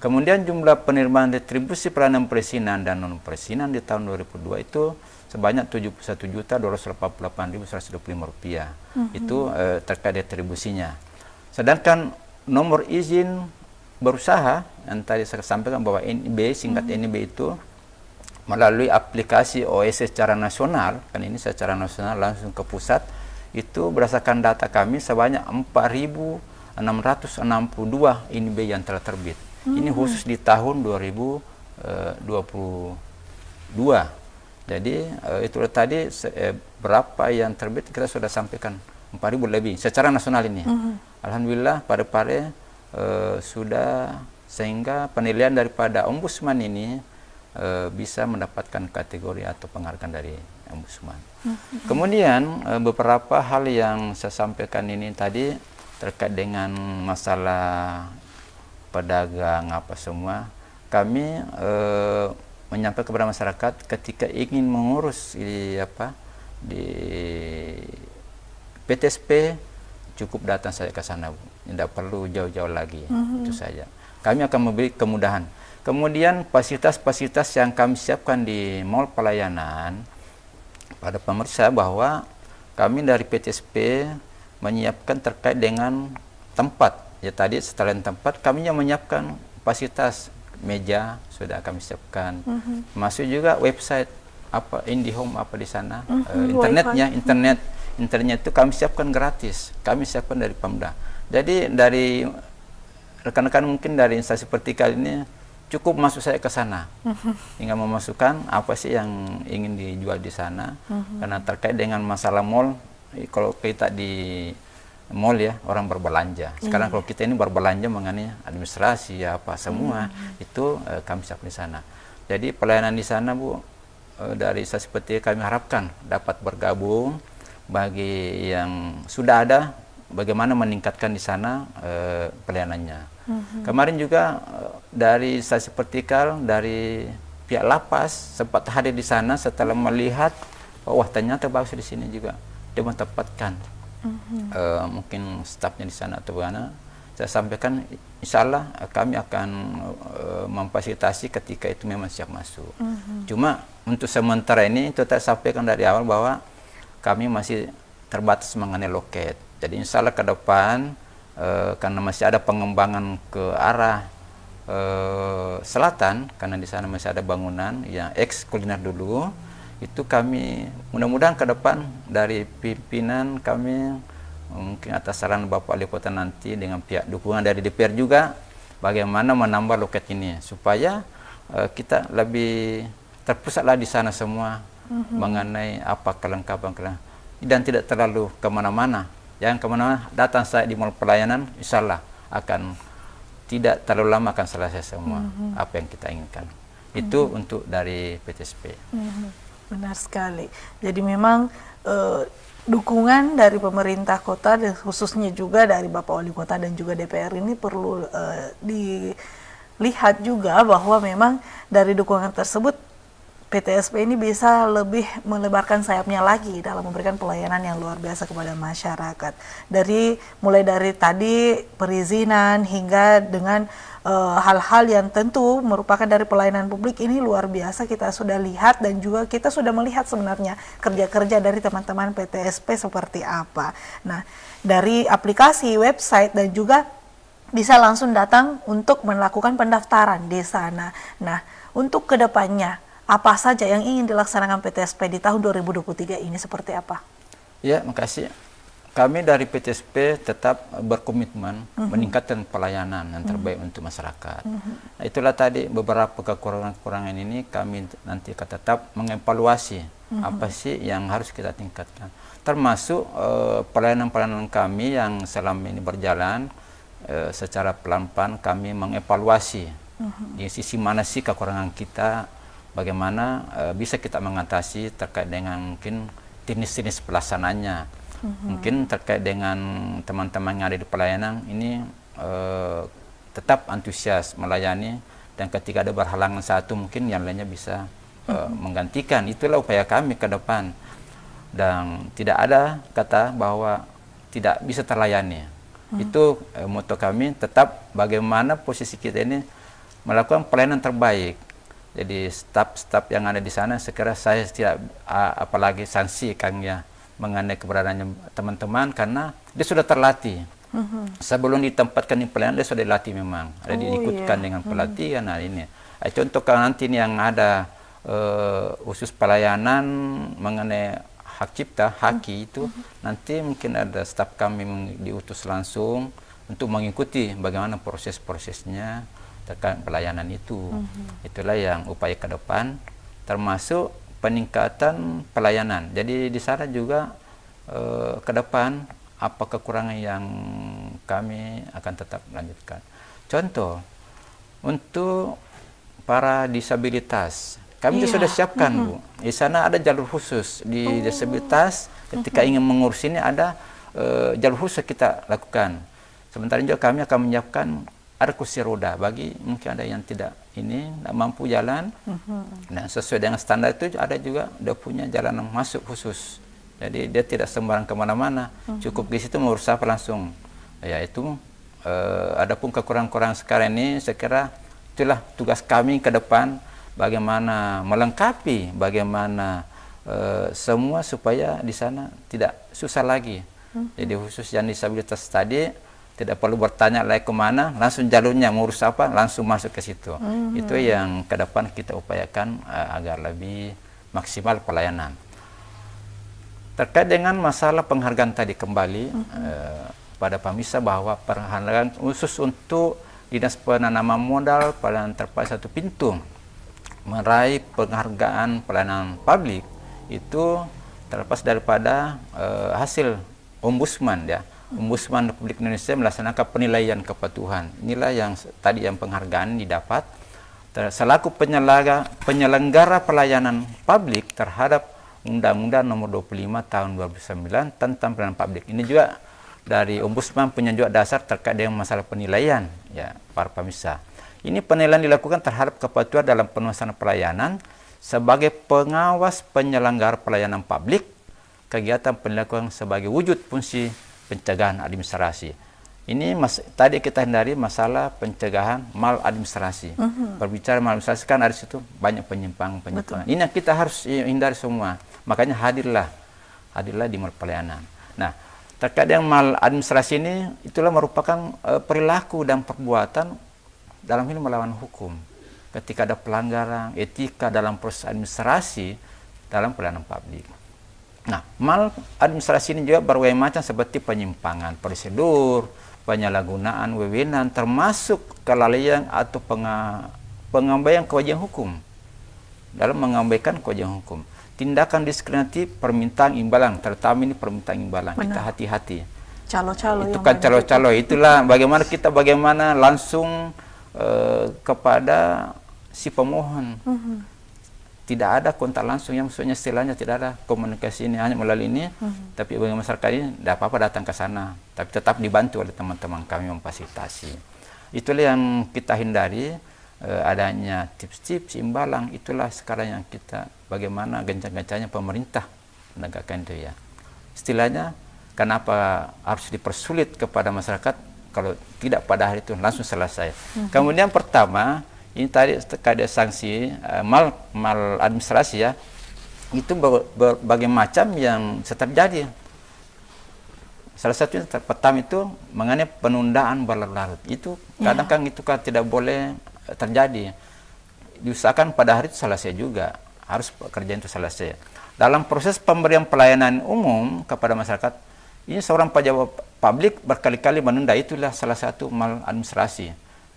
Kemudian jumlah penerimaan retribusi peranan perizinan dan non perizinan di tahun 2022 itu sebanyak 71 juta dolar rupiah. Mm mm-hmm. rupiah Itu eh, terkait distribusinya Sedangkan nomor izin berusaha yang tadi saya sampaikan bahwa NIB singkat mm -hmm. NIB itu melalui aplikasi OSS secara nasional, kan ini secara nasional langsung ke pusat, itu berdasarkan data kami sebanyak 4.662 NIB yang telah terbit. -hmm. Ini mm-hmm. khusus di tahun 2022. Jadi uh, itu tadi eh, berapa yang terbit kita sudah sampaikan 4.000 lebih secara nasional ini. Mm -hmm. Alhamdulillah pada pare uh, sudah sehingga penilaian daripada ombudsman ini uh, bisa mendapatkan kategori atau penghargaan dari ombudsman. Mm -hmm. Kemudian uh, beberapa hal yang saya sampaikan ini tadi terkait dengan masalah pedagang apa semua kami uh, menyampaikan kepada masyarakat ketika ingin mengurus di apa di PTSP cukup datang saja ke sana Bu. Tidak perlu jauh-jauh lagi. Mm -hmm. Itu saja. Kami akan memberi kemudahan. Kemudian fasilitas-fasilitas yang kami siapkan di mall pelayanan pada pemeriksa bahwa kami dari PTSP menyiapkan terkait dengan tempat. Ya tadi setelah tempat kami yang menyiapkan fasilitas meja, sudah kami siapkan. Mm-hmm. Masuk juga website apa IndiHome apa di sana mm-hmm. uh, internetnya mhm. internet internet itu kami siapkan gratis. Kami siapkan dari Pemda. Jadi dari rekan-rekan mungkin dari instansi vertikal ini cukup masuk saya ke sana mhm. hingga memasukkan apa sih yang ingin dijual di sana mhm. karena terkait dengan masalah mall kalau kita di mall ya orang berbelanja. Iya. Sekarang kalau kita ini berbelanja mengenai administrasi ya apa semua hmm. itu uh, kami siap di sana. Jadi pelayanan di sana Bu eh, dari saya seperti kami harapkan dapat bergabung bagi yang sudah ada bagaimana meningkatkan di sana eh, pelayanannya. Hmm. Kemarin juga dari saya seperti kal dari pihak lapas sempat hadir di sana setelah melihat oh, wah ternyata bagus di sini juga dia menempatkan -hmm. uh, mungkin stafnya di sana atau mana saya sampaikan insya Allah eh, kami akan uh, memfasilitasi ketika itu memang siap masuk mm -hmm. cuma untuk sementara ini itu saya sampaikan dari awal bahwa kami masih terbatas mengenai loket jadi insya Allah ke depan uh, karena masih ada pengembangan ke arah selatan karena di sana masih ada bangunan yang ex kuliner dulu itu kami mudah-mudahan ke depan dari pimpinan kami mungkin atas saran Bapak Wali Kota nanti dengan pihak dukungan dari DPR juga bagaimana menambah loket ini supaya uh, kita lebih terpusatlah di sana semua mm-hmm. mengenai apa kelengkapan kelengkapan dan tidak terlalu kemana-mana yang kemana-mana datang saya di mall pelayanan insyaallah akan tidak terlalu lama akan selesai semua mm-hmm. apa yang kita inginkan mhm. itu mm-hmm. untuk dari PTSP. Mm-hmm. Benar sekali. Jadi memang eh, dukungan dari pemerintah kota dan khususnya juga dari Bapak Wali Kota dan juga DPR ini perlu eh, dilihat juga bahwa memang dari dukungan tersebut PTSP ini bisa lebih melebarkan sayapnya lagi dalam memberikan pelayanan yang luar biasa kepada masyarakat. Dari mulai dari tadi perizinan hingga dengan eh, hal-hal uh, yang tentu merupakan dari pelayanan publik ini luar biasa kita sudah lihat dan juga kita sudah melihat sebenarnya kerja-kerja dari teman-teman PTSP seperti apa. Nah, dari aplikasi, website dan juga bisa langsung datang untuk melakukan pendaftaran di sana. Nah, untuk kedepannya apa saja yang ingin dilaksanakan PTSP di tahun 2023 ini seperti apa? Ya, makasih. Kami dari PTSP tetap berkomitmen mm -hmm. meningkatkan pelayanan yang terbaik mm -hmm. untuk masyarakat. Mm -hmm. Nah, itulah tadi beberapa kekurangan-kekurangan ini kami nanti akan tetap mengevaluasi mm -hmm. apa sih yang harus kita tingkatkan. Termasuk eh, pelayanan-pelayanan uh, kami yang selama ini berjalan uh, secara pelan-pelan kami mengevaluasi mm -hmm. di sisi mana sih kekurangan kita bagaimana e, bisa kita mengatasi terkait dengan mungkin jenis-jenis pelaksanaannya. Mm-hmm. Mungkin terkait dengan teman-teman yang ada di pelayanan ini e, tetap antusias melayani dan ketika ada berhalangan satu mungkin yang lainnya bisa mm-hmm. menggantikan. Itulah upaya kami ke depan. Dan tidak ada kata bahwa tidak bisa terlayani. Mm-hmm. Itu e, moto kami tetap bagaimana posisi kita ini melakukan pelayanan terbaik jadi staf-staf yang ada di sana sekarang saya tidak apalagi sanksi Kang ya, mengenai keberadaan teman-teman karena dia sudah terlatih. Mm-hmm. Sebelum ditempatkan di pelayanan dia sudah dilatih memang. Ada oh, diikutkan yeah. dengan mm-hmm. pelatihan mm-hmm. nah ini. Contoh kalau nanti yang ada uh, khusus pelayanan mengenai hak cipta, haki mm-hmm. itu mm-hmm. nanti mungkin ada staf kami diutus langsung untuk mengikuti bagaimana proses-prosesnya tekan pelayanan itu. mm Itulah yang upaya ke depan termasuk peningkatan pelayanan. Jadi di sana juga eh, ke depan apa kekurangan yang kami akan tetap lanjutkan. Contoh untuk para disabilitas kami iya. sudah siapkan mm -hmm. bu. Di sana ada jalur khusus di oh. disabilitas. Ketika mm -hmm. ingin mengurus ini ada e, jalur khusus kita lakukan. Sementara juga kami akan menyiapkan ada kursi roda bagi mungkin ada yang tidak ini tidak mampu jalan mhm. Nah sesuai dengan standar itu ada juga dia punya jalan masuk khusus jadi dia tidak sembarang kemana-mana mhm. cukup di situ mengurus apa langsung ya eh, ada pun kekurangan-kekurangan sekarang ini saya kira itulah tugas kami ke depan bagaimana melengkapi bagaimana eh, semua supaya di sana tidak susah lagi mhm. jadi khusus yang disabilitas tadi tidak perlu bertanya lagi kemana, langsung jalurnya ngurus apa, langsung masuk ke situ. Mm -hmm. Itu yang ke depan kita upayakan uh, agar lebih maksimal pelayanan. Terkait dengan masalah penghargaan tadi kembali mm -hmm. uh, pada pemirsa bahwa penghargaan khusus untuk Dinas Penanaman Modal Pelayanan Terpadu Satu Pintu meraih penghargaan pelayanan publik itu terlepas daripada uh, hasil ombudsman ya Ombudsman Republik Indonesia melaksanakan penilaian kepatuhan. Inilah yang tadi yang penghargaan didapat selaku penyelenggara, pelayanan publik terhadap Undang-Undang Nomor 25 Tahun 2009 tentang pelayanan publik. Ini juga dari Ombudsman punya juga dasar terkait dengan masalah penilaian ya para pemirsa. Ini penilaian dilakukan terhadap kepatuhan dalam penuasan pelayanan sebagai pengawas penyelenggara pelayanan publik kegiatan penilaian sebagai wujud fungsi pencegahan administrasi. Ini mas, tadi kita hindari masalah pencegahan mal administrasi. Uh mhm. -huh. Berbicara mal administrasi kan ada situ banyak penyimpangan penyimpangan. Ini yang kita harus hindari semua. Makanya hadirlah, hadirlah di mal pelayanan. Nah, terkait yang mal administrasi ini itulah merupakan uh, perilaku dan perbuatan dalam ini melawan hukum. Ketika ada pelanggaran etika dalam proses administrasi dalam pelayanan publik. Nah, mal administrasi ini juga berbagai macam seperti penyimpangan prosedur, penyalahgunaan wewenang, termasuk kelalaian atau pengabaian kewajiban hukum dalam mengabaikan kewajiban hukum. Tindakan diskriminatif, permintaan imbalan, terutama ini permintaan imbalan. Benar. Kita hati-hati. Calo-calo. Itu kan calo-calo. Itulah bagaimana kita bagaimana langsung uh, kepada si pemohon. Uh mhm. -huh tidak ada kontak langsung yang maksudnya istilahnya tidak ada komunikasi ini hanya melalui ini hmm. tapi bagi masyarakat ini tidak apa-apa datang ke sana tapi tetap dibantu oleh teman-teman kami memfasilitasi itulah yang kita hindari eh, adanya tips-tips imbalang itulah sekarang yang kita bagaimana gencang-gencangnya pemerintah menegakkan itu ya istilahnya kenapa harus dipersulit kepada masyarakat kalau tidak pada hari itu langsung selesai. -hmm. Kemudian pertama ini tadi ada sanksi eh, mal mal administrasi ya itu berbagai macam yang terjadi salah satunya pertama itu mengenai penundaan berlarut-larut itu ya. kadang kadang itu kan tidak boleh eh, terjadi diusahakan pada hari itu selesai juga harus kerjaan itu selesai dalam proses pemberian pelayanan umum kepada masyarakat ini seorang pejabat publik berkali-kali menunda itulah salah satu mal administrasi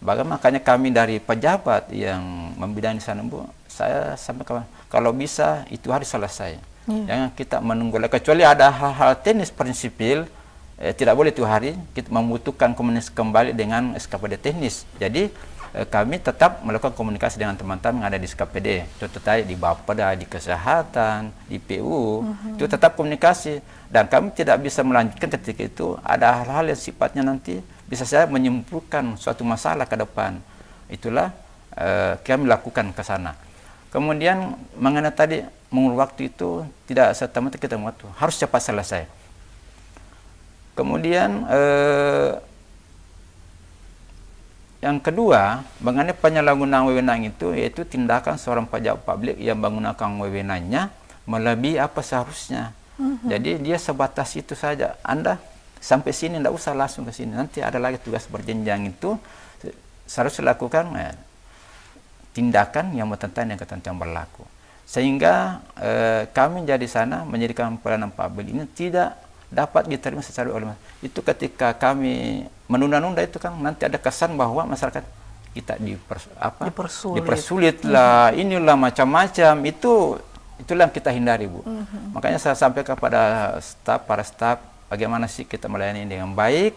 Bagaimana makanya kami dari pejabat yang membidangi bu, saya sampai kawan, kalau bisa itu harus selesai. Yeah. Jangan kita menunggu. Kecuali ada hal-hal teknis prinsipil, eh, tidak boleh itu hari kita membutuhkan komunikasi kembali dengan SKPD teknis. Jadi eh, kami tetap melakukan komunikasi dengan teman-teman yang ada di SKPD. Contoh tadi di Bapeda, di Kesehatan, di PU, mhm. itu tetap komunikasi. Dan kami tidak bisa melanjutkan ketika itu ada hal-hal yang sifatnya nanti bisa saja menyimpulkan suatu masalah ke depan. Itulah uh, kami lakukan ke sana. Kemudian mengenai tadi mengurut waktu itu tidak serta merta kita waktu harus cepat selesai. Kemudian eh, yang kedua, mengenai penyalahgunaan wewenang itu yaitu tindakan seorang pejabat publik yang menggunakan wewenangnya melebihi apa seharusnya. Mm -hmm. Jadi dia sebatas itu saja. Anda sampai sini tidak usah langsung ke sini nanti ada lagi tugas berjenjang itu harus dilakukan eh, tindakan yang bertentangan dengan ketentuan berlaku sehingga eh, kami jadi sana menjadikan pelayanan publik ini tidak dapat diterima secara oleh itu ketika kami menunda-nunda itu kan nanti ada kesan bahwa masyarakat kita dipers, apa, dipersulit, dipersulit lah, mm -hmm. inilah macam-macam itu itulah yang kita hindari bu. Mm -hmm. Makanya saya sampaikan kepada staf para staf bagaimana sih kita melayani dengan baik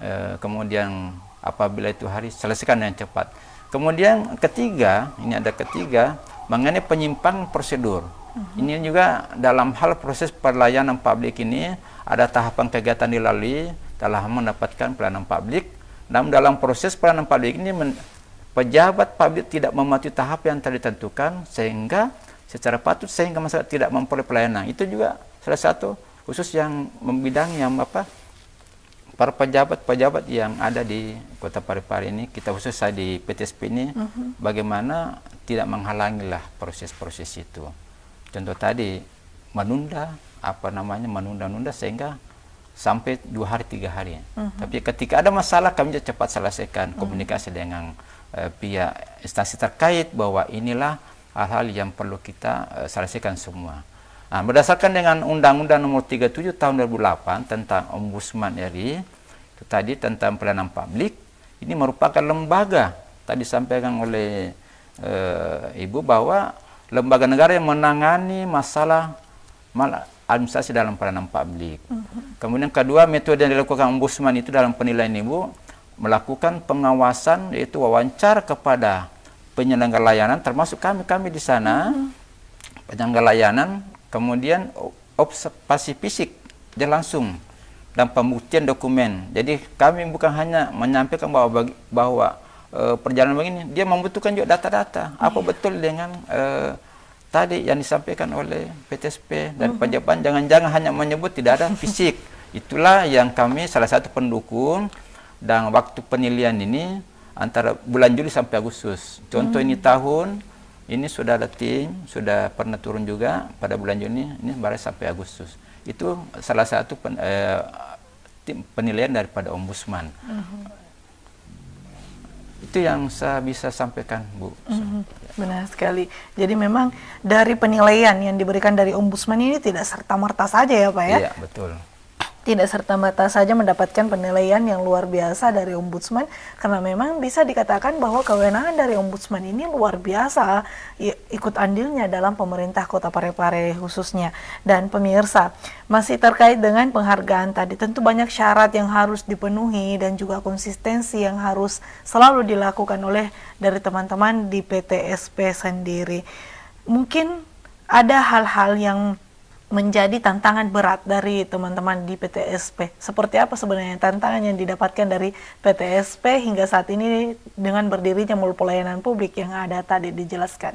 eh, kemudian apabila itu hari selesaikan dengan cepat kemudian ketiga ini ada ketiga mengenai penyimpan prosedur mhm. Ini juga dalam hal proses pelayanan publik ini ada tahapan kegiatan dilalui telah mendapatkan pelayanan publik. Namun dalam proses pelayanan publik ini pejabat publik tidak mematuhi tahap yang telah ditentukan sehingga secara patut sehingga masyarakat tidak memperoleh pelayanan. Itu juga salah satu khusus yang membidang yang apa para pejabat-pejabat yang ada di Kota Parepare ini, kita khusus saya di PTSP ini, uh mhm. -huh. bagaimana tidak menghalangilah proses-proses itu. Contoh tadi menunda apa namanya menunda-nunda sehingga sampai dua hari tiga hari. Uh mhm. -huh. Tapi ketika ada masalah kami cepat selesaikan mhm. komunikasi uh -huh. dengan uh, pihak instansi terkait bahwa inilah hal-hal yang perlu kita uh, selesaikan semua. Nah, berdasarkan dengan Undang-Undang Nomor 37 Tahun 2008 tentang Ombudsman RI itu tadi tentang pelayanan publik ini merupakan lembaga tadi disampaikan oleh e, Ibu bahwa lembaga negara yang menangani masalah mal administrasi dalam pelayanan publik. Mm -hmm. Kemudian kedua metode yang dilakukan Ombudsman itu dalam penilaian Ibu melakukan pengawasan yaitu wawancara kepada penyelenggara layanan termasuk kami kami di sana. mm -hmm. penyelenggara layanan kemudian observasi fisik dia langsung dan pembuktian dokumen. Jadi kami bukan hanya menyampaikan bahwa bagi, bahwa e, perjalanan begini, dia membutuhkan juga data-data. Apa iya. betul dengan e, tadi yang disampaikan oleh PTSP dan uh-huh. pejabat jangan-jangan hanya menyebut tidak ada fisik. Itulah yang kami salah satu pendukung dan waktu penilaian ini antara bulan Juli sampai Agustus. Contoh hmm. ini mm-hmm. tahun ini sudah letih, sudah pernah turun juga pada bulan Juni, ini baru sampai Agustus. Itu salah satu pen, eh, tim penilaian daripada ombudsman. Uh mhm. -huh itu yang saya bisa sampaikan Bu. Uh mhm, -huh. Benar sekali. Jadi memang dari penilaian yang diberikan dari ombudsman ini tidak serta merta saja ya Pak ya. Iya betul tidak serta-merta saja mendapatkan penilaian yang luar biasa dari ombudsman karena memang bisa dikatakan bahwa kewenangan dari ombudsman ini luar biasa ikut andilnya dalam pemerintah Kota Parepare khususnya dan pemirsa masih terkait dengan penghargaan tadi tentu banyak syarat yang harus dipenuhi dan juga konsistensi yang harus selalu dilakukan oleh dari teman-teman di PTSP sendiri mungkin ada hal-hal yang menjadi tantangan berat dari teman-teman di PTSP. Seperti apa sebenarnya tantangan yang didapatkan dari PTSP hingga saat ini dengan berdirinya mulut pelayanan publik yang ada tadi dijelaskan?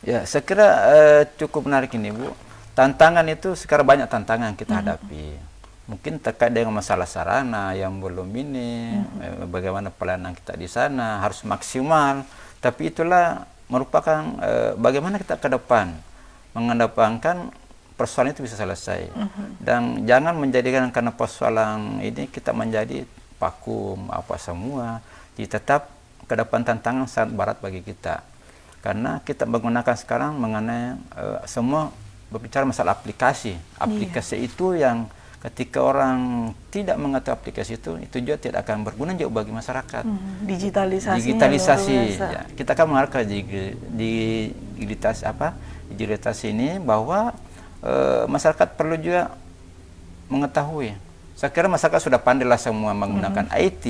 Ya, saya kira uh, cukup menarik ini Bu. Tantangan itu sekarang banyak tantangan yang kita -hmm. hadapi. Mungkin terkait dengan masalah sarana yang belum ini, -hmm. bagaimana pelayanan kita di sana harus maksimal. Tapi itulah merupakan uh, bagaimana kita ke depan mengedepankan persoalan itu bisa selesai. Mm -hmm. Dan jangan menjadikan karena persoalan ini kita menjadi pakum apa semua. Jadi tetap ke depan tantangan sangat berat bagi kita. Karena kita menggunakan sekarang mengenai uh, semua berbicara masalah aplikasi. Aplikasi yeah. itu yang ketika orang tidak mengetahui aplikasi itu, itu juga tidak akan berguna jauh bagi masyarakat. Hmm, digitalisasi. Digitalisasi. Ya. Kita akan mengharapkan digitalisasi apa? Digitalisasi ini bahwa Eh, masyarakat perlu juga mengetahui. Saya kira masyarakat sudah pandailah semua menggunakan mm -hmm. IT,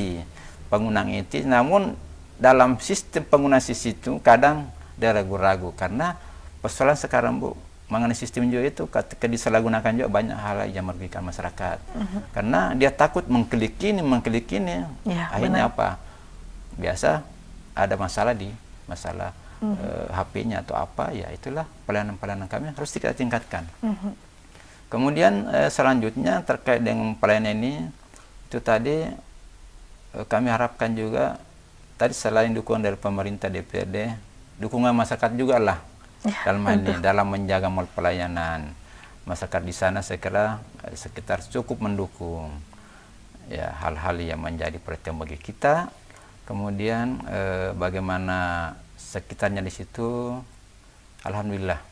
penggunaan IT. Namun dalam sistem penggunaan sisi itu kadang ada ragu-ragu karena persoalan sekarang bu mengenai sistem juga itu ketika disalahgunakan juga banyak hal yang merugikan masyarakat mm -hmm. karena dia takut mengklik ini mengklik ini ya, akhirnya benar. apa biasa ada masalah di masalah uh, mhm. eh, HP-nya atau apa, ya itulah pelayanan-pelayanan kami harus kita tingkatkan. Mm -hmm. Kemudian uh, selanjutnya terkait dengan pelayanan ini, itu tadi uh, kami harapkan juga tadi selain dukungan dari pemerintah DPRD, dukungan masyarakat juga lah ya, dalam ini dalam menjaga mal pelayanan masyarakat di sana saya kira sekitar cukup mendukung ya hal-hal yang menjadi perhatian bagi kita kemudian eh, bagaimana sekitarnya di situ alhamdulillah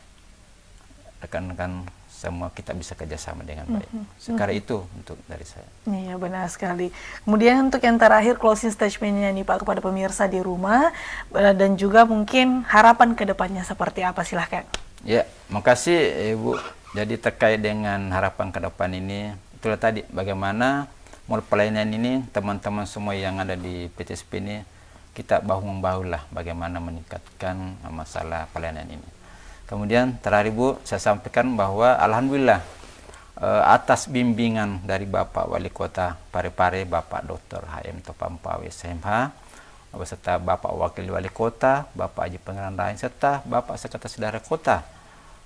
rekan-rekan semua kita bisa kerjasama dengan baik. Mm-hmm. Sekarang mm-hmm. itu untuk dari saya. Iya benar sekali. Kemudian untuk yang terakhir closing statementnya nih Pak kepada pemirsa di rumah eh, dan juga mungkin harapan kedepannya seperti apa silahkan. Ya, makasih Ibu. Jadi terkait dengan harapan ke depan ini, itulah tadi bagaimana mall pelayanan ini teman-teman semua yang ada di PTSP ini kita bahu membahu lah bagaimana meningkatkan masalah pelayanan ini. Kemudian terakhir Bu, saya sampaikan bahwa alhamdulillah eh, atas bimbingan dari Bapak Wali Kota Parepare, Bapak Dr. HM Topampawi SMH, beserta Bapak Wakil Wali Kota, Bapak Haji Pangeran Rain, serta Bapak Sekretaris Daerah Kota,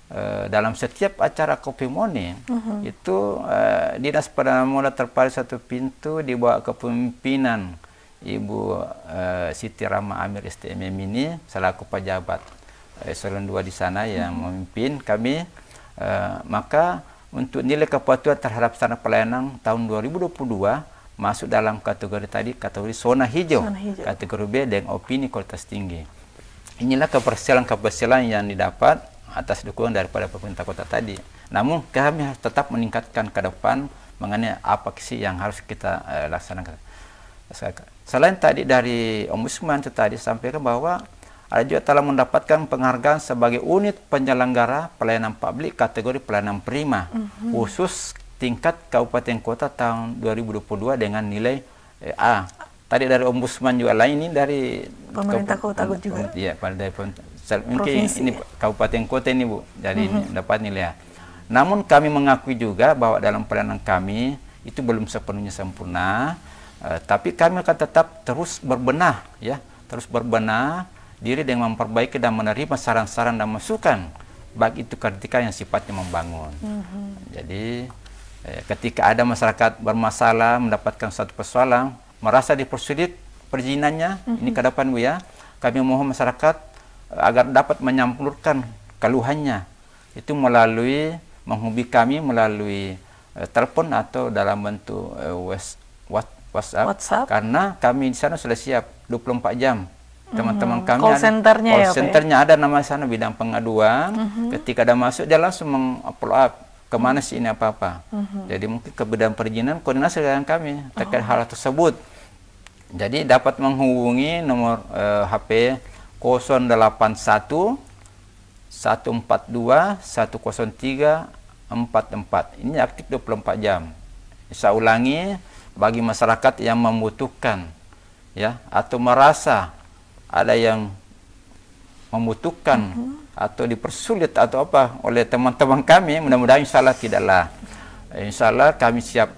eh, dalam setiap acara kopi moni uh-huh. itu eh, dinas perdana muda terpadu satu pintu dibawa bawah kepemimpinan Ibu uh, Siti Rama Amir STMM ini selaku pejabat eh, eselon 2 di sana yang hmm. memimpin kami uh, maka untuk nilai kepatuhan terhadap standar pelayanan tahun 2022 masuk dalam kategori tadi kategori zona hijau, zona hijau. kategori B dengan opini kualitas tinggi. Inilah keberhasilan-keberhasilan yang didapat atas dukungan daripada pemerintah kota tadi. Namun kami harus tetap meningkatkan ke depan mengenai apa sih yang harus kita uh, laksanakan Selain tadi dari Ombudsman itu tadi sampaikan bahwa ada juga telah mendapatkan penghargaan sebagai unit penyelenggara pelayanan publik kategori pelayanan prima mm -hmm. khusus tingkat kabupaten kota tahun 2022 dengan nilai eh, A. Tadi dari ombudsman juga lain ini dari pemerintah kota juga. Iya, pada dari mungkin ini ya. kabupaten kota ini Bu. Jadi mm -hmm. ini dapat nilai A. Namun kami mengakui juga bahwa dalam pelayanan kami itu belum sepenuhnya sempurna Eh, tapi kami akan tetap terus berbenah ya, terus berbenah diri dengan memperbaiki dan menerima saran-saran dan masukan baik itu ketika yang sifatnya membangun. Mm -hmm. Jadi eh, ketika ada masyarakat bermasalah mendapatkan suatu persoalan, merasa dipersulit perizinannya mm -hmm. ini mhm. ke depan Bu ya. Kami mohon masyarakat eh, agar dapat menyampurkan keluhannya itu melalui menghubungi kami melalui eh, telepon atau dalam bentuk eh, WhatsApp WhatsApp, WhatsApp. karena kami di sana sudah siap 24 jam teman-teman hmm. kami call centernya ada, call ya, ya? ada nama sana bidang pengaduan mm -hmm. ketika ada masuk dia langsung mengupload up kemana sih ini apa apa mm -hmm. jadi mungkin ke bidang perizinan koordinasi dengan kami terkait oh. hal tersebut jadi dapat menghubungi nomor uh, HP 081 142 103 44 ini aktif 24 jam saya ulangi bagi masyarakat yang membutuhkan ya atau merasa ada yang membutuhkan mm -hmm. atau dipersulit atau apa oleh teman-teman kami mudah-mudahan insyaallah tidaklah insyaallah kami siap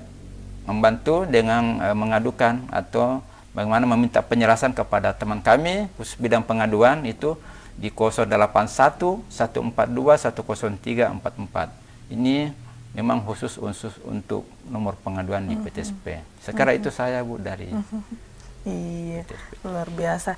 membantu dengan e, mengadukan atau bagaimana meminta penjelasan kepada teman kami khusus bidang pengaduan itu di 081 142 103 44 ini memang khusus unsur untuk nomor pengaduan di PTSP. Mm-hmm. Sekarang mm-hmm. itu saya Bu dari mm-hmm. Iya, luar biasa.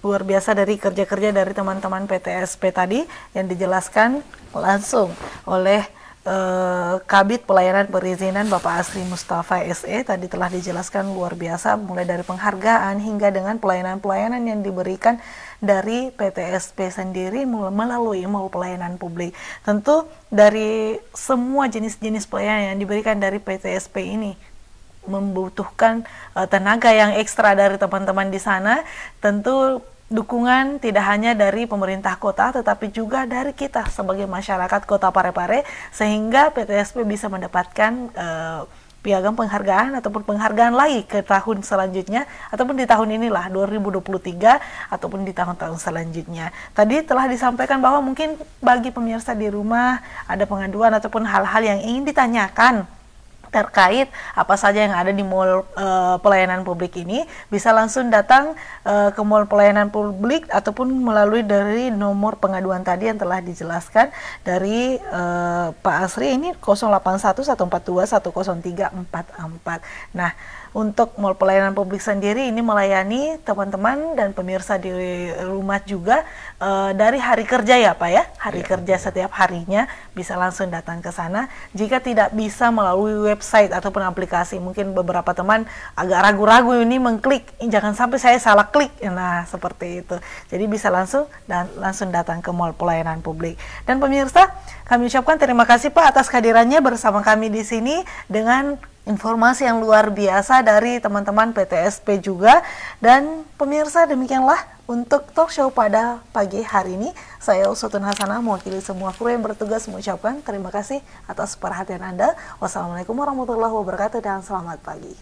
Luar biasa dari kerja-kerja dari teman-teman PTSP tadi yang dijelaskan langsung oleh eh, Kabit Pelayanan Perizinan Bapak Asri Mustafa SE tadi telah dijelaskan luar biasa mulai dari penghargaan hingga dengan pelayanan-pelayanan yang diberikan dari PTSP sendiri melalui mall pelayanan publik. Tentu dari semua jenis-jenis pelayanan yang diberikan dari PTSP ini membutuhkan eh, tenaga yang ekstra dari teman-teman di sana. Tentu dukungan tidak hanya dari pemerintah kota tetapi juga dari kita sebagai masyarakat Kota Parepare sehingga PTSP bisa mendapatkan uh, piagam penghargaan ataupun penghargaan lagi ke tahun selanjutnya ataupun di tahun inilah 2023 ataupun di tahun-tahun selanjutnya. Tadi telah disampaikan bahwa mungkin bagi pemirsa di rumah ada pengaduan ataupun hal-hal yang ingin ditanyakan terkait apa saja yang ada di mall e, pelayanan publik ini bisa langsung datang e, ke mall pelayanan publik ataupun melalui dari nomor pengaduan tadi yang telah dijelaskan dari e, Pak Asri ini 081 142 10344. Nah, untuk mall pelayanan publik sendiri ini melayani teman-teman dan pemirsa di rumah juga uh, dari hari kerja ya Pak ya hari ya, kerja iya. setiap harinya bisa langsung datang ke sana jika tidak bisa melalui website ataupun aplikasi mungkin beberapa teman agak ragu-ragu ini mengklik jangan sampai saya salah klik nah seperti itu jadi bisa langsung dan langsung datang ke mall pelayanan publik dan pemirsa kami ucapkan terima kasih Pak atas kehadirannya bersama kami di sini dengan informasi yang luar biasa dari teman-teman PTSP juga dan pemirsa demikianlah untuk talk show pada pagi hari ini saya Usutun Hasanah mewakili semua kru yang bertugas mengucapkan terima kasih atas perhatian Anda wassalamualaikum warahmatullahi wabarakatuh dan selamat pagi